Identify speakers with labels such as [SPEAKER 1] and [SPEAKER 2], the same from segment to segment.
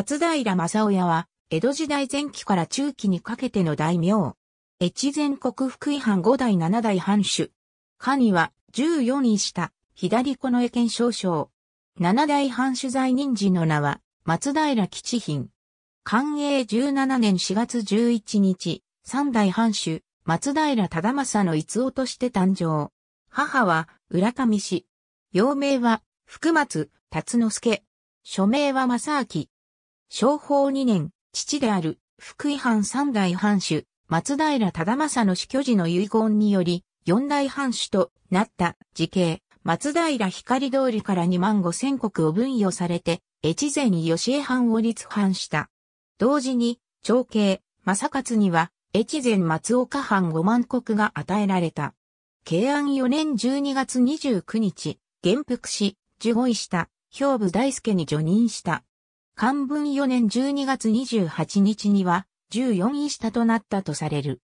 [SPEAKER 1] 松平正親は、江戸時代前期から中期にかけての大名。越前国福井藩五代七代藩主。神は十四位下、左子の江県少将。七代藩主在任時の名は、松平吉品。寛永十七年四月十一日、三代藩主、松平忠政の逸夫として誕生。母は、浦上氏。幼名は、福松、辰之助。署名は正明。昭法二年、父である福井藩三代藩主、松平忠政の死去時の遺言により、四代藩主となった時系、松平光通りから二万五千国を分与されて、越前義江藩を立藩した。同時に、長兄、正勝には、越前松岡藩五万国が与えられた。慶安四年十二月二十九日、元服し、受護した、兵部大輔に除任した。漢文4年12月28日には、14位下となったとされる。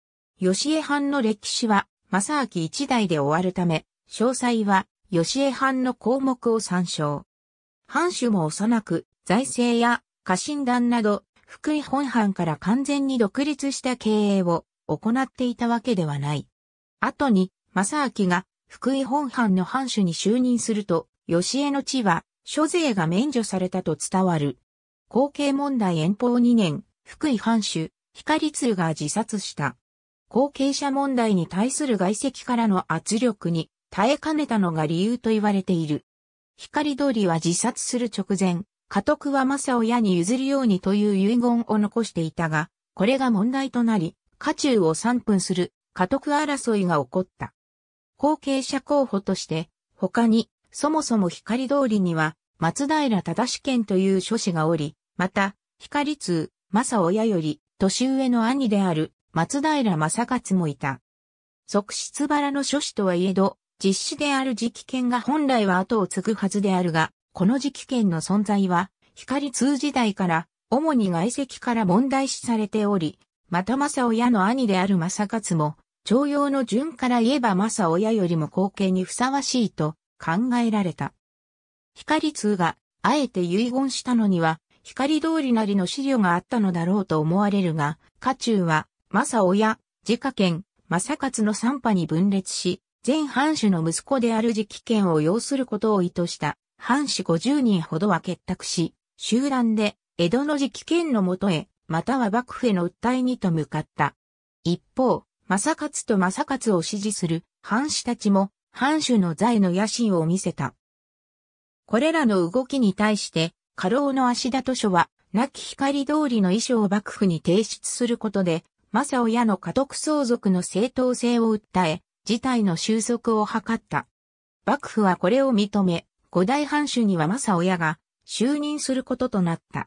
[SPEAKER 1] 吉江藩の歴史は、正明一代で終わるため、詳細は、吉江藩の項目を参照。藩主も幼く、財政や家臣団など、福井本藩から完全に独立した経営を行っていたわけではない。後に、正明が福井本藩の藩主に就任すると、吉江の地は、諸税が免除されたと伝わる。後継問題遠方2年、福井藩主、光鶴が自殺した。後継者問題に対する外籍からの圧力に耐えかねたのが理由と言われている。光通は自殺する直前、家督は正親に譲るようにという遺言を残していたが、これが問題となり、家中を3分する家督争いが起こった。後継者候補として、他に、そもそも光通りには、松平忠賢という諸子がおり、また、光通、正親より、年上の兄である、松平正勝もいた。側室原の諸子とはいえど、実施である直気が本来は後を継ぐはずであるが、この直気の存在は、光通時代から、主に外籍から問題視されており、また正親の兄である正勝も、徴用の順から言えば正親よりも後継にふさわしいと考えられた。光通があえて遺言したのには、光通りなりの資料があったのだろうと思われるが、家中は、正親、自家権、正勝の三派に分裂し、全藩主の息子である時期権を要することを意図した、藩主50人ほどは結託し、集団で、江戸の時期権のもとへ、または幕府への訴えにと向かった。一方、正勝と正勝を支持する藩士たちも、藩主の財の野心を見せた。これらの動きに対して、過労の足田図書は、亡き光通りの遺書を幕府に提出することで、正親の家督相続の正当性を訴え、事態の収束を図った。幕府はこれを認め、五大藩主には正親が就任することとなった。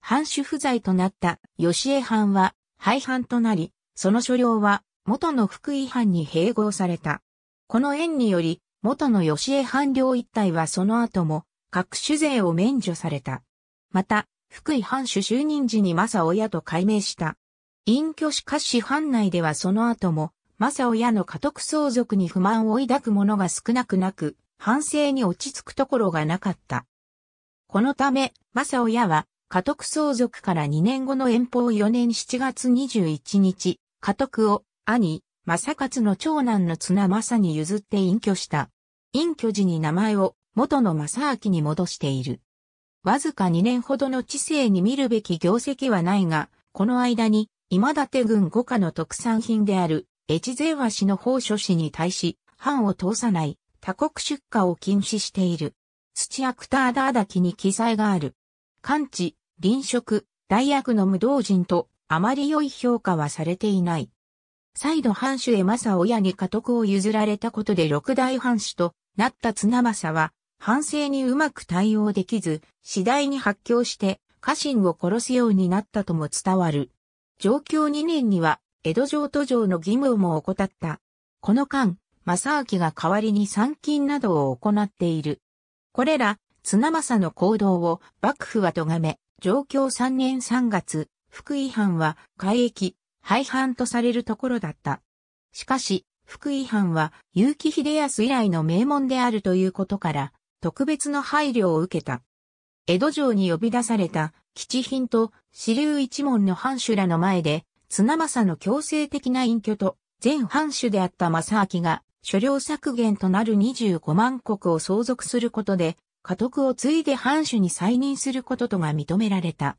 [SPEAKER 1] 藩主不在となった吉江藩は廃藩となり、その所領は元の福井藩に併合された。この縁により、元の吉江藩領一帯はその後も各種税を免除された。また、福井藩主就任時に正親と改名した。隠居しかし藩内ではその後も、正親の家督相続に不満を抱く者が少なくなく、反省に落ち着くところがなかった。このため、正親は、家督相続から2年後の遠方4年7月21日、家督を兄、正勝の長男の綱正に譲って隠居した。隠居時に名前を元の正明に戻している。わずか2年ほどの知性に見るべき業績はないが、この間に、今立軍五家の特産品である、越前和氏の宝書氏に対し、藩を通さない、他国出荷を禁止している。土アクターダーダキに記載がある。完治、臨職、大役の無道人と、あまり良い評価はされていない。再度藩主へ正親に家督を譲られたことで六大藩主となった綱政は、反省にうまく対応できず、次第に発狂して家臣を殺すようになったとも伝わる。上京2年には、江戸城都城の義務をも怠った。この間、正明が代わりに参勤などを行っている。これら、綱政の行動を幕府は咎め、上京3年3月、福井藩は海役、廃藩とされるところだった。しかし、福井藩は結城秀康以来の名門であるということから、特別の配慮を受けた。江戸城に呼び出された、基地品と、支流一門の藩主らの前で、綱政の強制的な隠居と、前藩主であった正明が、所領削減となる25万石を相続することで、家督を継いで藩主に再任することとが認められた。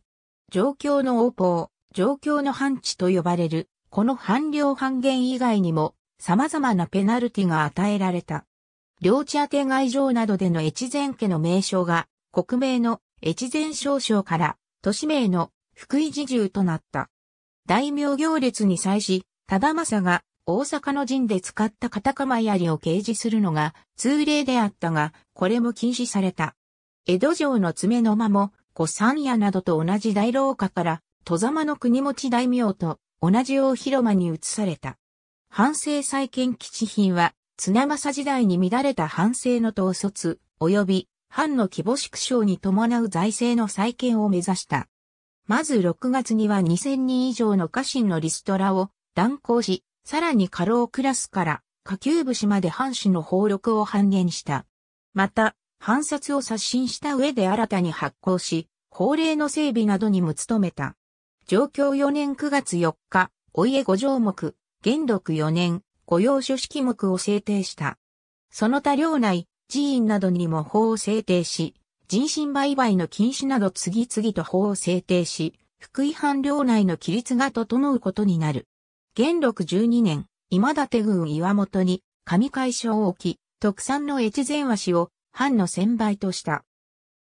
[SPEAKER 1] 状況の王法、状況の藩地と呼ばれる、この藩領半減以外にも、様々なペナルティが与えられた。領地宛て外城などでの越前家の名称が、国名の越前少将から都市名の福井寺重となった。大名行列に際し、忠政が大阪の陣で使ったカタカマ槍を掲示するのが通例であったが、これも禁止された。江戸城の爪の間も、古三屋などと同じ大廊下から、戸様の国持ち大名と同じ大広間に移された。反省再建基地品は、綱政時代に乱れた藩政の統率、及び藩の規模縮小に伴う財政の再建を目指した。まず6月には2000人以上の家臣のリストラを断行し、さらに過労クラスから下級武士まで藩士の法力を半減した。また、藩札を刷新した上で新たに発行し、法令の整備などにも努めた。上京4年9月4日、お家五条目、元禄4年、御用書式目を制定した。その他領内、寺院などにも法を制定し、人身売買の禁止など次々と法を制定し、福井藩領内の規律が整うことになる。元禄12年、今立郡岩本に、上海所を置き、特産の越前和紙を、藩の専売とした。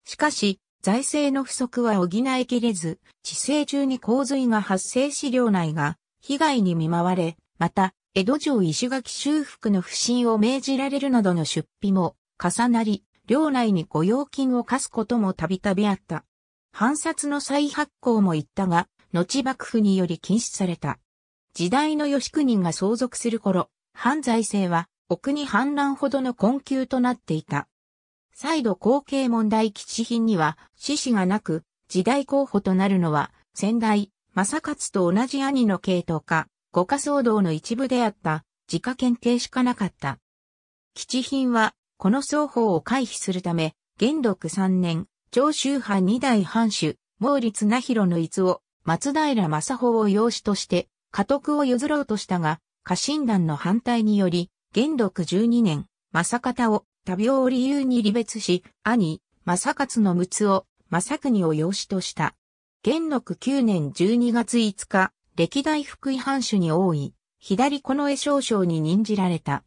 [SPEAKER 1] しかし、財政の不足は補えきれず、治政中に洪水が発生し領内が被害に見舞われ、また、江戸城石垣修復の不審を命じられるなどの出費も重なり、領内に御用金を課すこともたびたびあった。藩札の再発行も言ったが、後幕府により禁止された。時代の吉国が相続する頃、藩財政は、お国反乱ほどの困窮となっていた。再度後継問題基地品には、獅子がなく、時代候補となるのは、先代、正勝と同じ兄の系統か、五家騒動の一部であった、自家検定しかなかった。基地品は、この双方を回避するため、元禄三年、長州藩二代藩主、毛利綱広の逸を、松平正法を養子として、家督を譲ろうとしたが、家臣団の反対により、元禄十二年、正方を多病を理由に離別し、兄、正勝の陸奥を正国を養子とした。元禄九年十二月五日、歴代福井藩主に多い、左近衛少将に任じられた。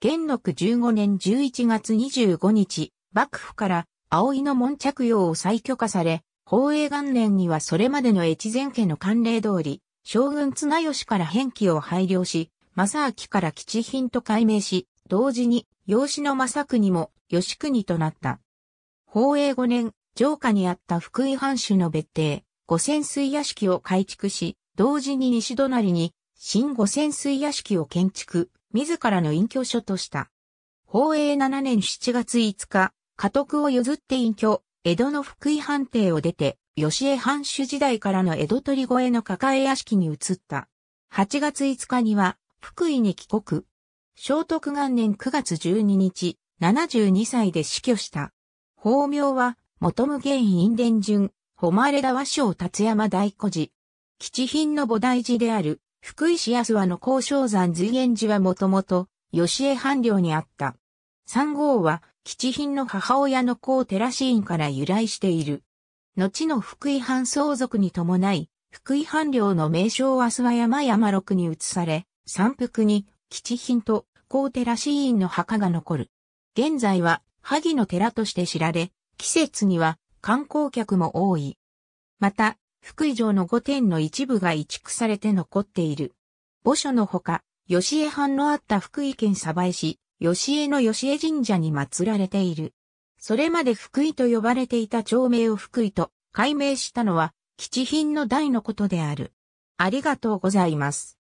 [SPEAKER 1] 元禄15年11月25日、幕府から葵の門着用を再許可され、宝永元年にはそれまでの越前家の慣例通り、将軍綱吉から返記を配慮し、正明から基地品と改名し、同時に養子の正国も吉国となった。宝永5年、城下にあった福井藩主の別邸、五泉水屋敷を改築し、同時に西隣に新五泉水屋敷を建築、自らの隠居所とした。宝永7年7月5日、家督を譲って隠居、江戸の福井藩邸を出て、吉江藩主時代からの江戸鳥越の抱え屋敷に移った。8月5日には、福井に帰国。聖徳元年9月12日、72歳で死去した。法名は、元無玄院伝順、誉れ田和尚達山大古寺。基地品の菩提寺である、福井市安和の高昇山随縁寺はもともと、吉江藩領にあった。三号は、基地品の母親の高寺寺院から由来している。後の福井藩相続に伴い、福井藩領の名称は諏訪山山六に移され、山腹に、基地品と高寺寺院の墓が残る。現在は、萩の寺として知られ、季節には観光客も多い。また、福井城の御殿の一部が移築されて残っている。墓所のほか、吉江藩のあった福井県鯖江市、吉江の吉江神社に祀られている。それまで福井と呼ばれていた町名を福井と改名したのは、基地品の代のことである。ありがとうございます。